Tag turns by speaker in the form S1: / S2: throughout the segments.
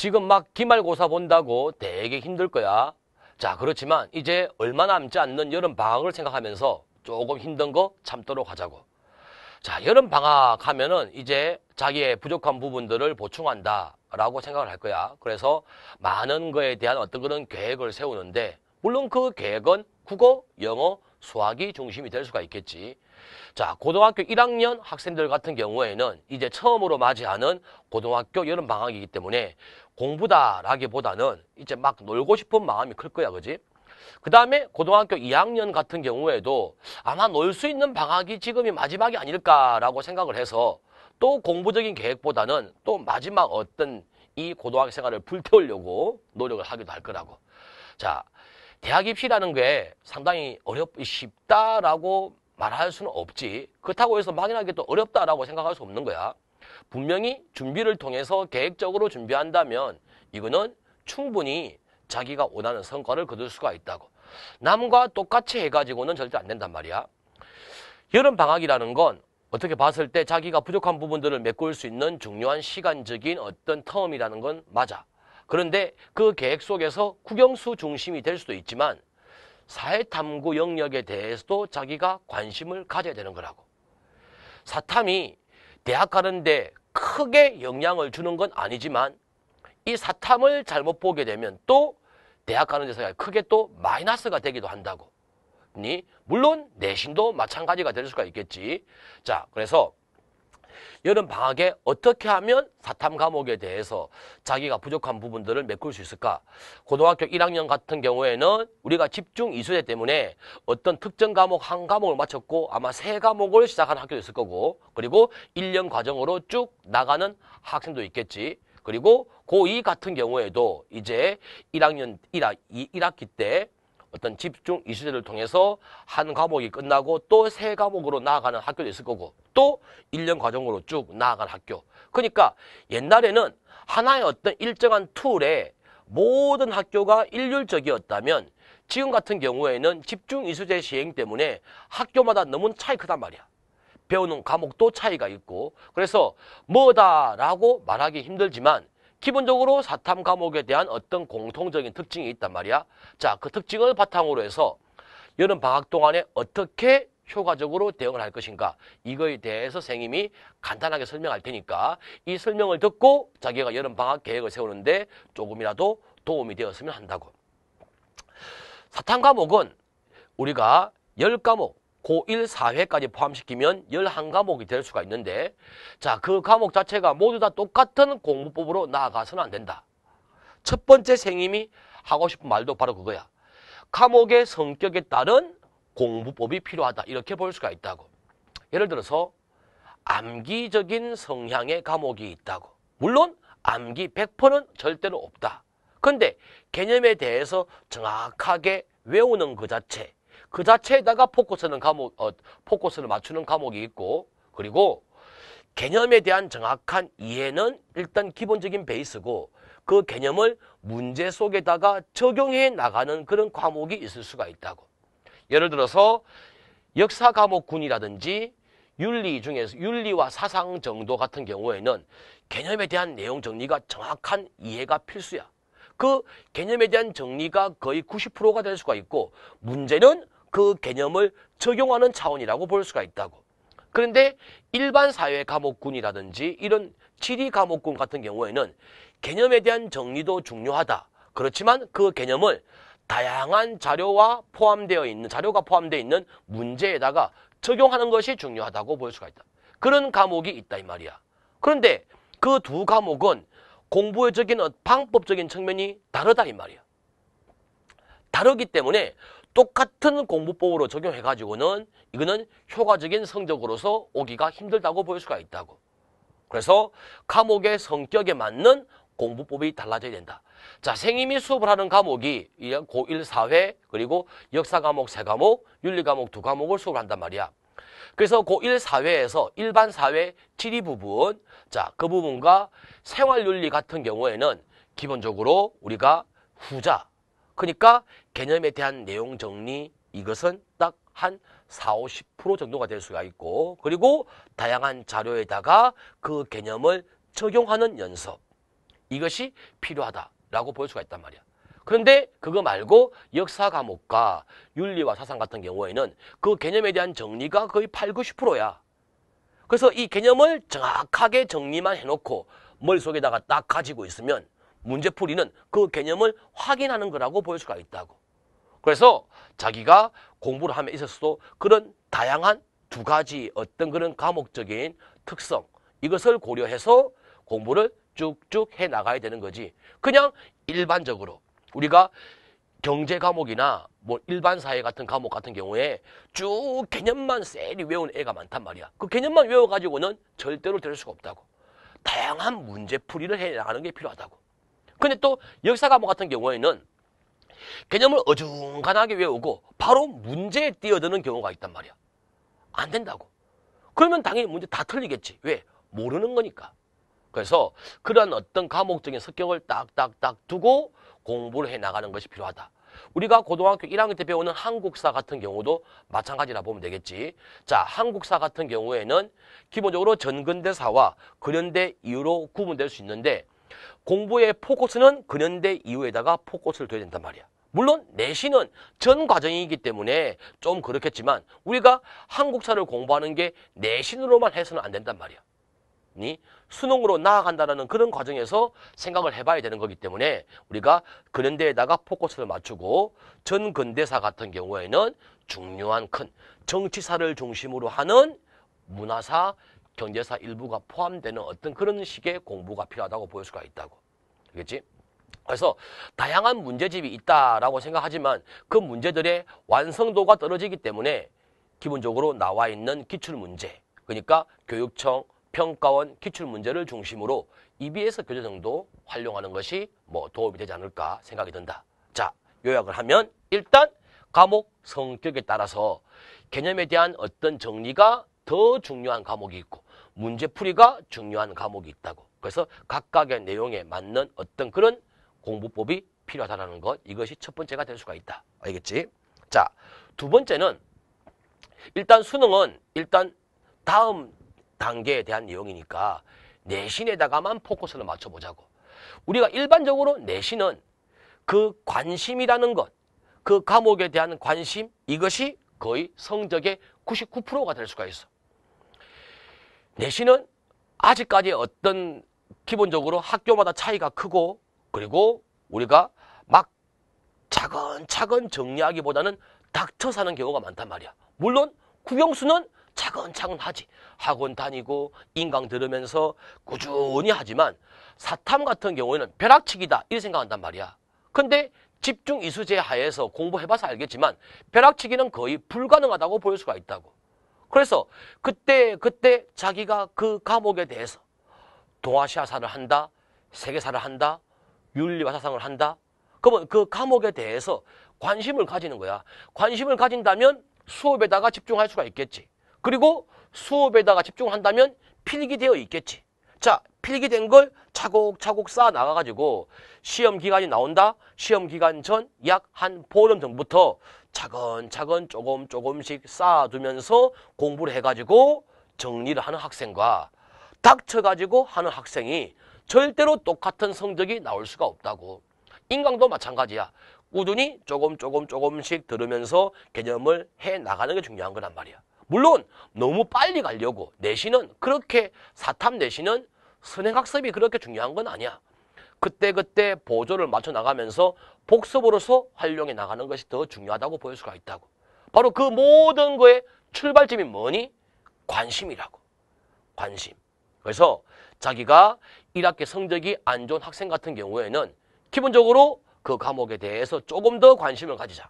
S1: 지금 막 기말고사 본다고 되게 힘들 거야. 자 그렇지만 이제 얼마 남지 않는 여름 방학을 생각하면서 조금 힘든 거 참도록 하자고. 자 여름 방학 하면은 이제 자기의 부족한 부분들을 보충한다 라고 생각을 할 거야. 그래서 많은 거에 대한 어떤 그런 계획을 세우는데 물론 그 계획은 국어, 영어, 수학이 중심이 될 수가 있겠지. 자, 고등학교 1학년 학생들 같은 경우에는 이제 처음으로 맞이하는 고등학교 여름 방학이기 때문에 공부다라기보다는 이제 막 놀고 싶은 마음이 클 거야, 그지? 그 다음에 고등학교 2학년 같은 경우에도 아마 놀 수 있는 방학이 지금이 마지막이 아닐까라고 생각을 해서 또 공부적인 계획보다는 또 마지막 어떤 이 고등학교 생활을 불태우려고 노력을 하기도 할 거라고. 자, 대학 입시라는 게 상당히 어렵 쉽다라고 말할 수는 없지 그렇다고 해서 막연하게 또 어렵다라고 생각할 수 없는 거야 분명히 준비를 통해서 계획적으로 준비한다면 이거는 충분히 자기가 원하는 성과를 거둘 수가 있다고 남과 똑같이 해가지고는 절대 안 된단 말이야 여름 방학이라는 건 어떻게 봤을 때 자기가 부족한 부분들을 메꿀 수 있는 중요한 시간적인 어떤 텀이라는 건 맞아 그런데 그 계획 속에서 국영수 중심이 될 수도 있지만 사회탐구 영역에 대해서도 자기가 관심을 가져야 되는 거라고. 사탐이 대학 가는데 크게 영향을 주는 건 아니지만 이 사탐을 잘못 보게 되면 또 대학 가는 데서 크게 또 마이너스가 되기도 한다고. 물론 내신도 마찬가지가 될 수가 있겠지. 자, 그래서 여름 방학에 어떻게 하면 사탐 과목에 대해서 자기가 부족한 부분들을 메꿀 수 있을까? 고등학교 1학년 같은 경우에는 우리가 집중 이수제 때문에 어떤 특정 과목 한 과목을 마쳤고 아마 세 과목을 시작하는 학교도 있을 거고 그리고 1년 과정으로 쭉 나가는 학생도 있겠지. 그리고 고2 같은 경우에도 이제 1학년 1학, 1학기 때 어떤 집중 이수제를 통해서 한 과목이 끝나고 또 세 과목으로 나아가는 학교도 있을 거고 또1년 과정으로 쭉 나아가는 학교 그러니까 옛날에는 하나의 어떤 일정한 툴에 모든 학교가 일률적이었다면 지금 같은 경우에는 집중 이수제 시행 때문에 학교마다 너무 차이 크단 말이야 배우는 과목도 차이가 있고 그래서 뭐다라고 말하기 힘들지만 기본적으로 사탐 과목에 대한 어떤 공통적인 특징이 있단 말이야. 자, 그 특징을 바탕으로 해서 여름 방학 동안에 어떻게 효과적으로 대응을 할 것인가 이거에 대해서 선생님이 간단하게 설명할 테니까 이 설명을 듣고 자기가 여름 방학 계획을 세우는데 조금이라도 도움이 되었으면 한다고 사탐 과목은 우리가 열과목 고1 4회까지 포함시키면 11과목이 될 수가 있는데 자, 그 과목 자체가 모두 다 똑같은 공부법으로 나아가서는 안 된다. 첫 번째 생임이 하고 싶은 말도 바로 그거야. 과목의 성격에 따른 공부법이 필요하다. 이렇게 볼 수가 있다고. 예를 들어서 암기적인 성향의 과목이 있다고. 물론 암기 100%는 절대로 없다. 근데 개념에 대해서 정확하게 외우는 그 자체 그 자체에다가 포커스는 과목, 어, 포커스를 맞추는 과목이 있고 그리고 개념에 대한 정확한 이해는 일단 기본적인 베이스고 그 개념을 문제 속에다가 적용해 나가는 그런 과목이 있을 수가 있다고. 예를 들어서 역사 과목군이라든지 윤리 중에서 윤리와 사상 정도 같은 경우에는 개념에 대한 내용 정리가 정확한 이해가 필수야. 그 개념에 대한 정리가 거의 90%가 될 수가 있고 문제는 그 개념을 적용하는 차원이라고 볼 수가 있다고. 그런데 일반 사회 감옥군이라든지 이런 지리 감옥군 같은 경우에는 개념에 대한 정리도 중요하다. 그렇지만 그 개념을 다양한 자료와 포함되어 있는 자료가 포함되어 있는 문제에다가 적용하는 것이 중요하다고 볼 수가 있다. 그런 과목이 있다 이 말이야. 그런데 그두 과목은 공부적인 방법적인 측면이 다르다 이 말이야. 다르기 때문에 똑같은 공부법으로 적용해가지고는 이거는 효과적인 성적으로서 오기가 힘들다고 볼 수가 있다고. 그래서 과목의 성격에 맞는 공부법이 달라져야 된다. 자, 생임이 수업을 하는 과목이 고1 사회 그리고 역사 과목 3과목, 윤리 과목 2과목을 수업을 한단 말이야. 그래서 고1 사회에서 일반 사회 지리 부분, 자, 그 부분과 생활 윤리 같은 경우에는 기본적으로 우리가 후자, 그러니까 개념에 대한 내용 정리 이것은 딱 한 4, 50% 정도가 될 수가 있고 그리고 다양한 자료에다가 그 개념을 적용하는 연습 이것이 필요하다라고 볼 수가 있단 말이야. 그런데 그거 말고 역사 과목과 윤리와 사상 같은 경우에는 그 개념에 대한 정리가 거의 8, 90%야. 그래서 이 개념을 정확하게 정리만 해놓고 머릿속에다가 딱 가지고 있으면 문제풀이는 그 개념을 확인하는 거라고 볼 수가 있다고. 그래서 자기가 공부를 함에 있어서도 그런 다양한 두 가지 어떤 그런 과목적인 특성 이것을 고려해서 공부를 쭉쭉 해 나가야 되는 거지. 그냥 일반적으로 우리가 경제 과목이나 뭐 일반 사회 같은 과목 같은 경우에 쭉 개념만 쎄리 외운 애가 많단 말이야. 그 개념만 외워가지고는 절대로 될 수가 없다고. 다양한 문제풀이를 해 나가는 게 필요하다고. 근데 또 역사 과목 같은 경우에는 개념을 어중간하게 외우고 바로 문제에 뛰어드는 경우가 있단 말이야. 안 된다고. 그러면 당연히 문제 다 틀리겠지. 왜? 모르는 거니까. 그래서 그런 어떤 과목적인 습격을 딱딱딱 두고 공부를 해나가는 것이 필요하다. 우리가 고등학교 1학년 때 배우는 한국사 같은 경우도 마찬가지라 보면 되겠지. 자, 한국사 같은 경우에는 기본적으로 전근대사와 근현대 이후로 구분될 수 있는데 공부의 포커스는 근현대 이후에다가 포커스를 둬야 된단 말이야. 물론 내신은 전 과정이기 때문에 좀 그렇겠지만 우리가 한국사를 공부하는 게 내신으로만 해서는 안 된단 말이야. 니 수능으로 나아간다는 그런 과정에서 생각을 해봐야 되는 거기 때문에 우리가 근현대에다가 포커스를 맞추고 전근대사 같은 경우에는 중요한 큰 정치사를 중심으로 하는 문화사, 경제사 일부가 포함되는 어떤 그런 식의 공부가 필요하다고 보일 수가 있다고. 그겠지? 그래서 다양한 문제집이 있다라고 생각하지만 그 문제들의 완성도가 떨어지기 때문에 기본적으로 나와 있는 기출문제 그러니까 교육청, 평가원 기출문제를 중심으로 EBS 교재정도 활용하는 것이 뭐 도움이 되지 않을까 생각이 든다. 자, 요약을 하면 일단 과목 성격에 따라서 개념에 대한 어떤 정리가 더 중요한 과목이 있고 문제풀이가 중요한 과목이 있다고. 그래서 각각의 내용에 맞는 어떤 그런 공부법이 필요하다는 것. 이것이 첫 번째가 될 수가 있다. 알겠지? 자, 두 번째는 일단 수능은 일단 다음 단계에 대한 내용이니까 내신에다가만 포커스를 맞춰보자고. 우리가 일반적으로 내신은 그 관심이라는 것, 그 과목에 대한 관심 이것이 거의 성적의 99%가 될 수가 있어. 내신은 아직까지 어떤 기본적으로 학교마다 차이가 크고 그리고 우리가 막 차근차근 정리하기보다는 닥쳐 사는 경우가 많단 말이야. 물론 구경수는 차근차근 하지. 학원 다니고 인강 들으면서 꾸준히 하지만 사탐 같은 경우에는 벼락치기다 이렇게 생각한단 말이야. 근데 집중 이수제 하에서 공부해봐서 알겠지만 벼락치기는 거의 불가능하다고 볼 수가 있다고. 그래서 그때 그때 자기가 그 과목에 대해서 동아시아사를 한다, 세계사를 한다, 윤리와 사상을 한다. 그러면 그 과목에 대해서 관심을 가지는 거야. 관심을 가진다면 수업에다가 집중할 수가 있겠지. 그리고 수업에다가 집중한다면 필기되어 있겠지. 자, 필기된 걸 차곡차곡 쌓아 나가가지고 시험 기간이 나온다. 시험 기간 전 약 한 보름 전부터 차근차근 조금 조금씩 쌓아두면서 공부를 해가지고 정리를 하는 학생과 닥쳐가지고 하는 학생이 절대로 똑같은 성적이 나올 수가 없다고. 인강도 마찬가지야. 꾸준히 조금 조금 조금씩 들으면서 개념을 해 나가는 게 중요한 거란 말이야. 물론 너무 빨리 가려고 내신은 그렇게 사탐 내신은 선행학습이 그렇게 중요한 건 아니야. 그때그때 보조를 맞춰 나가면서 복습으로서 활용해 나가는 것이 더 중요하다고 보일 수가 있다고. 바로 그 모든 거의 출발점이 뭐니? 관심이라고. 관심. 그래서 자기가 1학기 성적이 안 좋은 학생 같은 경우에는 기본적으로 그 과목에 대해서 조금 더 관심을 가지자.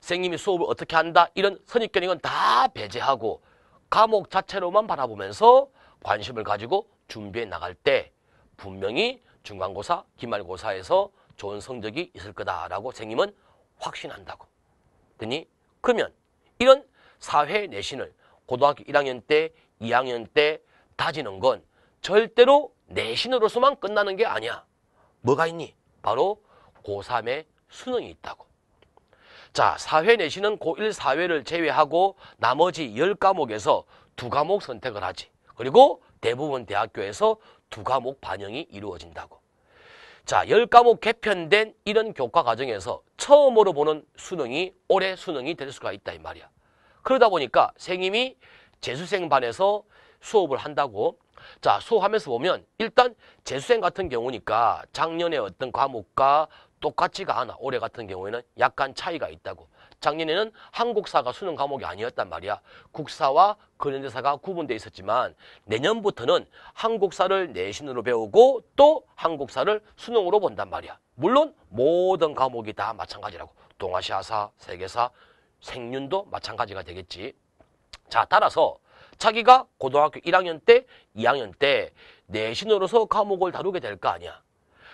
S1: 선생님이 수업을 어떻게 한다 이런 선입견 이건 다 배제하고 과목 자체로만 바라보면서 관심을 가지고 준비해 나갈 때 분명히 중간고사, 기말고사에서 좋은 성적이 있을 거다라고 선생님은 확신한다고. 그니 그러면 이런 사회 내신을 고등학교 1학년 때, 2학년 때 다지는 건 절대로 내신으로서만 끝나는 게 아니야. 뭐가 있니? 바로 고3의 수능이 있다고. 자, 사회 내신은 고1 사회를 제외하고 나머지 10과목에서 두 과목 선택을 하지. 그리고 대부분 대학교에서 두 과목 반영이 이루어진다고. 자, 10과목 개편된 이런 교과 과정에서 처음으로 보는 수능이 올해 수능이 될 수가 있다 이 말이야. 그러다 보니까 생임이 재수생 반에서 수업을 한다고 자 수업하면서 보면 일단 재수생 같은 경우니까 작년에 어떤 과목과 똑같지가 않아. 올해 같은 경우에는 약간 차이가 있다고. 작년에는 한국사가 수능 과목이 아니었단 말이야. 국사와 근현대사가 구분돼 있었지만 내년부터는 한국사를 내신으로 배우고 또 한국사를 수능으로 본단 말이야. 물론 모든 과목이 다 마찬가지라고. 동아시아사, 세계사, 생윤도 마찬가지가 되겠지. 자, 따라서 자기가 고등학교 1학년 때, 2학년 때 내신으로서 과목을 다루게 될 거 아니야.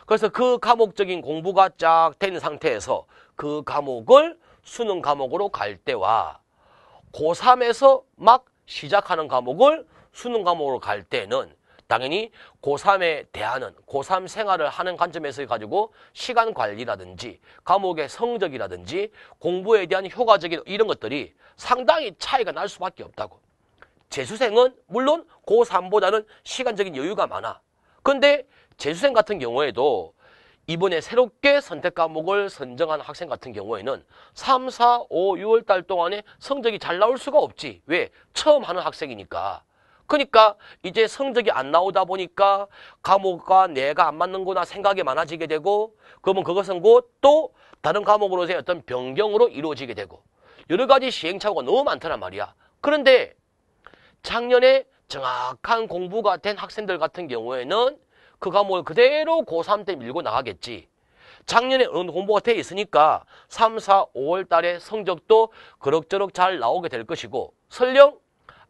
S1: 그래서 그 과목적인 공부가 쫙 된 상태에서 그 과목을 수능 과목으로 갈 때와 고3에서 막 시작하는 과목을 수능 과목으로 갈 때는 당연히 고3에 대하는 고3 생활을 하는 관점에서 가지고 시간 관리라든지 과목의 성적이라든지 공부에 대한 효과적인 이런 것들이 상당히 차이가 날 수밖에 없다고. 재수생은 물론 고3보다는 시간적인 여유가 많아. 근데 재수생 같은 경우에도 이번에 새롭게 선택 과목을 선정한 학생 같은 경우에는 3, 4, 5, 6월 달 동안에 성적이 잘 나올 수가 없지. 왜? 처음 하는 학생이니까. 그러니까 이제 성적이 안 나오다 보니까 과목과 내가 안 맞는구나 생각이 많아지게 되고 그러면 그것은 곧 또 다른 과목으로서의 어떤 변경으로 이루어지게 되고 여러 가지 시행착오가 너무 많더란 말이야. 그런데 작년에 정확한 공부가 된 학생들 같은 경우에는 그 과목을 그대로 고3 때 밀고 나가겠지. 작년에 어느 정도 공부가 돼 있으니까 3, 4, 5월 달에 성적도 그럭저럭 잘 나오게 될 것이고 설령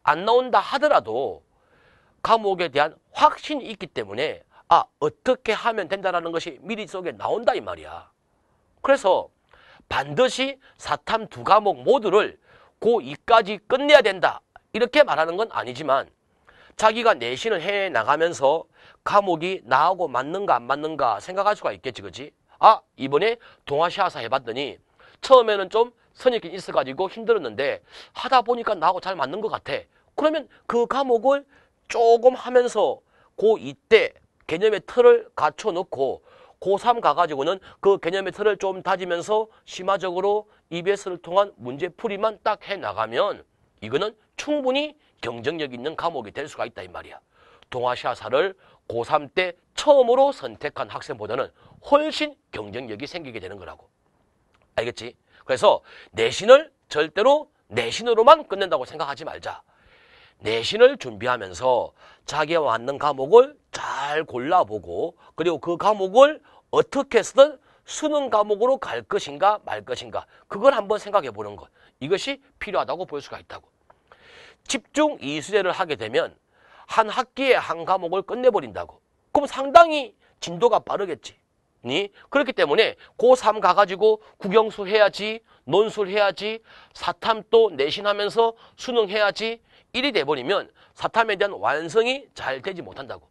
S1: 안 나온다 하더라도 과목에 대한 확신이 있기 때문에 아 어떻게 하면 된다라는 것이 미리 속에 나온다 이 말이야. 그래서 반드시 사탐 두 과목 모두를 고2까지 끝내야 된다 이렇게 말하는 건 아니지만 자기가 내신을 해 나가면서 과목이 나하고 맞는가 안 맞는가 생각할 수가 있겠지 그지? 아 이번에 동아시아사 해봤더니 처음에는 좀 선입견이 있어가지고 힘들었는데 하다 보니까 나하고 잘 맞는 것 같아. 그러면 그 과목을 조금 하면서 고2 때 개념의 틀을 갖춰놓고 고3 가가지고는 그 개념의 틀을 좀 다지면서 심화적으로 EBS를 통한 문제풀이만 딱 해나가면 이거는 충분히 경쟁력 있는 과목이 될 수가 있다 이 말이야. 동아시아사를 고3 때 처음으로 선택한 학생보다는 훨씬 경쟁력이 생기게 되는 거라고. 알겠지? 그래서 내신을 절대로 내신으로만 끝낸다고 생각하지 말자. 내신을 준비하면서 자기에 맞는 과목을 잘 골라보고 그리고 그 과목을 어떻게 쓰든 수능 과목으로 갈 것인가 말 것인가 그걸 한번 생각해 보는 것 이것이 필요하다고 볼 수가 있다고 집중 이수제를 하게 되면 한 학기에 한 과목을 끝내버린다고. 그럼 상당히 진도가 빠르겠지. 니 그렇기 때문에 고3 가가지고 국영수 해야지, 논술 해야지, 사탐또 내신하면서 수능 해야지 일이 돼버리면 사탐에 대한 완성이 잘 되지 못한다고.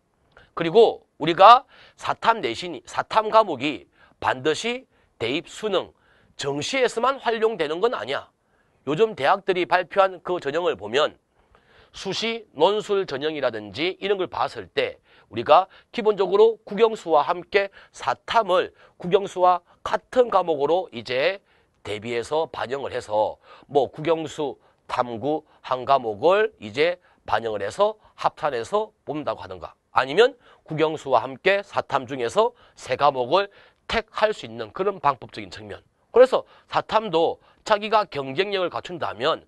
S1: 그리고 우리가 사탐 내신, 사탐 과목이 반드시 대입 수능, 정시에서만 활용되는 건 아니야. 요즘 대학들이 발표한 그 전형을 보면 수시, 논술 전형이라든지 이런 걸 봤을 때 우리가 기본적으로 국영수와 함께 사탐을 국영수와 같은 과목으로 이제 대비해서 반영을 해서 뭐 국영수, 탐구 한 과목을 이제 반영을 해서 합산해서 뽑는다고 하던가 아니면 국영수와 함께 사탐 중에서 세 과목을 택할 수 있는 그런 방법적인 측면 그래서 사탐도 자기가 경쟁력을 갖춘다면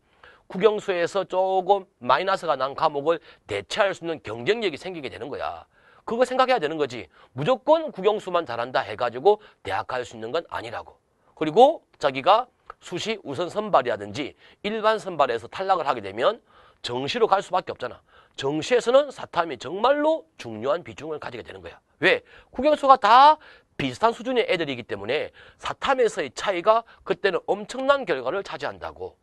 S1: 국영수에서 조금 마이너스가 난 과목을 대체할 수 있는 경쟁력이 생기게 되는 거야. 그거 생각해야 되는 거지. 무조건 국영수만 잘한다 해가지고 대학 갈 수 있는 건 아니라고. 그리고 자기가 수시 우선 선발이라든지 일반 선발에서 탈락을 하게 되면 정시로 갈 수밖에 없잖아. 정시에서는 사탐이 정말로 중요한 비중을 가지게 되는 거야. 왜? 국영수가 다 비슷한 수준의 애들이기 때문에 사탐에서의 차이가 그때는 엄청난 결과를 차지한다고.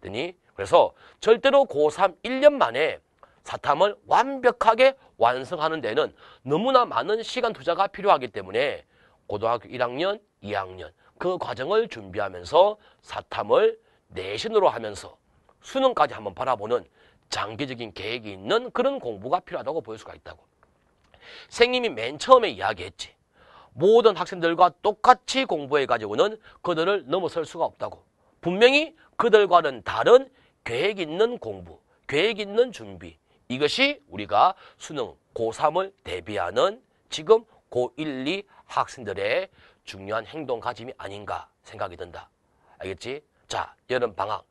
S1: 그랬니 그래서 절대로 고3 1년 만에 사탐을 완벽하게 완성하는 데는 너무나 많은 시간 투자가 필요하기 때문에 고등학교 1학년, 2학년 그 과정을 준비하면서 사탐을 내신으로 하면서 수능까지 한번 바라보는 장기적인 계획이 있는 그런 공부가 필요하다고 볼 수가 있다고. 생님이 맨 처음에 이야기했지. 모든 학생들과 똑같이 공부해가지고는 그들을 넘어설 수가 없다고. 분명히 그들과는 다른 계획 있는 공부, 계획 있는 준비 이것이 우리가 수능 고3을 대비하는 지금 고1, 2 학생들의 중요한 행동 가짐이 아닌가 생각이 든다. 알겠지? 자, 여름 방학.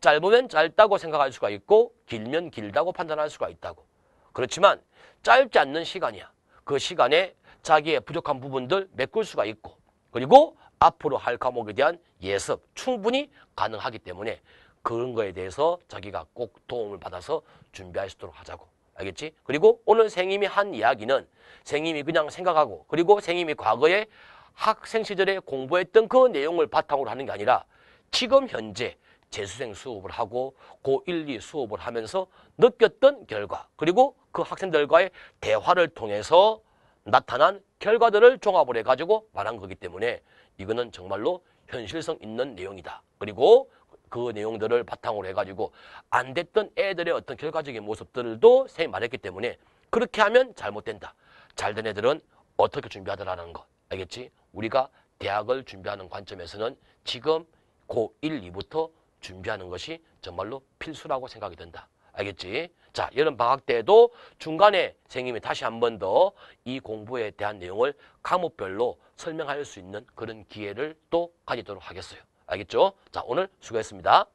S1: 짧으면 짧다고 생각할 수가 있고 길면 길다고 판단할 수가 있다고. 그렇지만 짧지 않는 시간이야. 그 시간에 자기의 부족한 부분들 메꿀 수가 있고 그리고 앞으로 할 과목에 대한 예습 충분히 가능하기 때문에 그런 거에 대해서 자기가 꼭 도움을 받아서 준비할 수 있도록 하자고. 알겠지? 그리고 오늘 생님이한 이야기는 생님이 그냥 생각하고 그리고 생님이 과거에 학생 시절에 공부했던 그 내용을 바탕으로 하는 게 아니라 지금 현재 재수생 수업을 하고 고1, 2 수업을 하면서 느꼈던 결과 그리고 그 학생들과의 대화를 통해서 나타난 결과들을 종합을 해가지고 말한 거기 때문에 이거는 정말로 현실성 있는 내용이다. 그리고 그 내용들을 바탕으로 해가지고 안 됐던 애들의 어떤 결과적인 모습들도 쌤이 말했기 때문에 그렇게 하면 잘못된다. 잘 된 애들은 어떻게 준비하더라는 거 알겠지? 우리가 대학을 준비하는 관점에서는 지금 고1, 2부터 준비하는 것이 정말로 필수라고 생각이 든다 알겠지? 자, 여름 방학 때에도 중간에 선생님이 다시 한 번 더 이 공부에 대한 내용을 과목별로 설명할 수 있는 그런 기회를 또 가지도록 하겠어요. 알겠죠? 자, 오늘 수고했습니다.